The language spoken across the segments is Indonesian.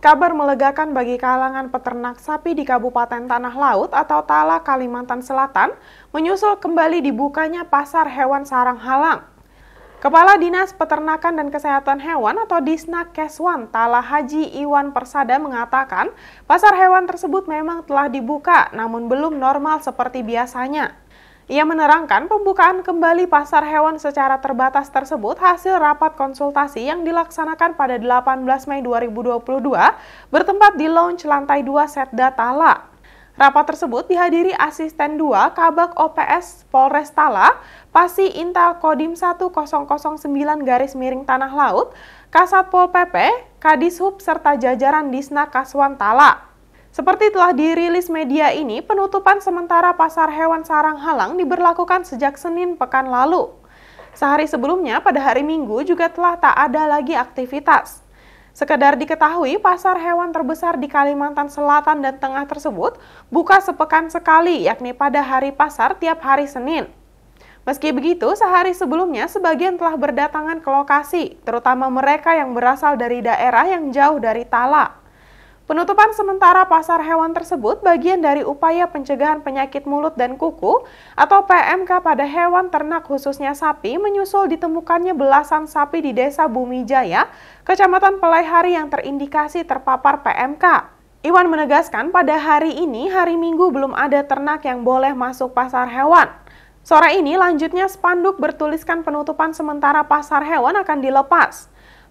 Kabar melegakan bagi kalangan peternak sapi di Kabupaten Tanah Laut atau Tala, Kalimantan Selatan menyusul kembali dibukanya pasar hewan sarang halang. Kepala Dinas Peternakan dan Kesehatan Hewan atau Disnak Keswan Tala Haji Iwan Persada mengatakan pasar hewan tersebut memang telah dibuka namun belum normal seperti biasanya. Ia menerangkan pembukaan kembali pasar hewan secara terbatas tersebut hasil rapat konsultasi yang dilaksanakan pada 18 Mei 2022 bertempat di lounge lantai 2 Setda Tala. Rapat tersebut dihadiri Asisten 2 Kabak OPS Polres Tala, Pasi Intel Kodim 1009 garis miring Tanah Laut, Kasat Pol PP, Kadis Hub serta jajaran Disna Kaswan Tala. Seperti telah dirilis media ini, penutupan sementara pasar hewan sarang halang diberlakukan sejak Senin pekan lalu. Sehari sebelumnya, pada hari Minggu juga telah tak ada lagi aktivitas. Sekedar diketahui, pasar hewan terbesar di Kalimantan Selatan dan Tengah tersebut buka sepekan sekali, yakni pada hari pasar tiap hari Senin. Meski begitu, sehari sebelumnya sebagian telah berdatangan ke lokasi, terutama mereka yang berasal dari daerah yang jauh dari talak. Penutupan sementara pasar hewan tersebut bagian dari upaya pencegahan penyakit mulut dan kuku atau PMK pada hewan ternak khususnya sapi menyusul ditemukannya belasan sapi di Desa Bumi Jaya, Kecamatan Pelaihari yang terindikasi terpapar PMK. Iwan menegaskan pada hari ini, hari Minggu belum ada ternak yang boleh masuk pasar hewan. Sore ini lanjutnya spanduk bertuliskan penutupan sementara pasar hewan akan dilepas.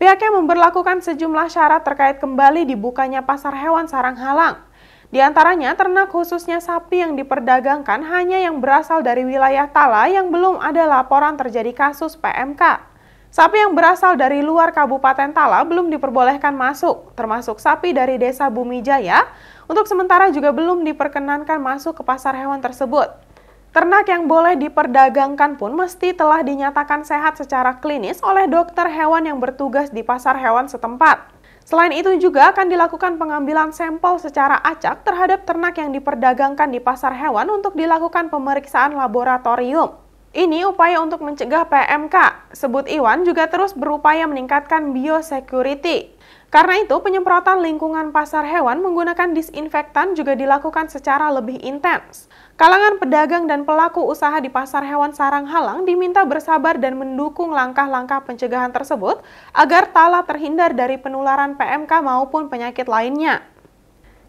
Pihaknya memperlakukan sejumlah syarat terkait kembali dibukanya pasar hewan sarang-halang. Di antaranya, ternak khususnya sapi yang diperdagangkan hanya yang berasal dari wilayah Tala yang belum ada laporan terjadi kasus PMK. Sapi yang berasal dari luar Kabupaten Tala belum diperbolehkan masuk, termasuk sapi dari Desa Bumi Jaya, untuk sementara juga belum diperkenankan masuk ke pasar hewan tersebut. Ternak yang boleh diperdagangkan pun mesti telah dinyatakan sehat secara klinis oleh dokter hewan yang bertugas di pasar hewan setempat. Selain itu juga akan dilakukan pengambilan sampel secara acak terhadap ternak yang diperdagangkan di pasar hewan untuk dilakukan pemeriksaan laboratorium. Ini upaya untuk mencegah PMK. Sebut Iwan juga terus berupaya meningkatkan biosecurity. Karena itu, penyemprotan lingkungan pasar hewan menggunakan disinfektan juga dilakukan secara lebih intens. Kalangan pedagang dan pelaku usaha di pasar hewan sarang halang diminta bersabar dan mendukung langkah-langkah pencegahan tersebut agar tala terhindar dari penularan PMK maupun penyakit lainnya.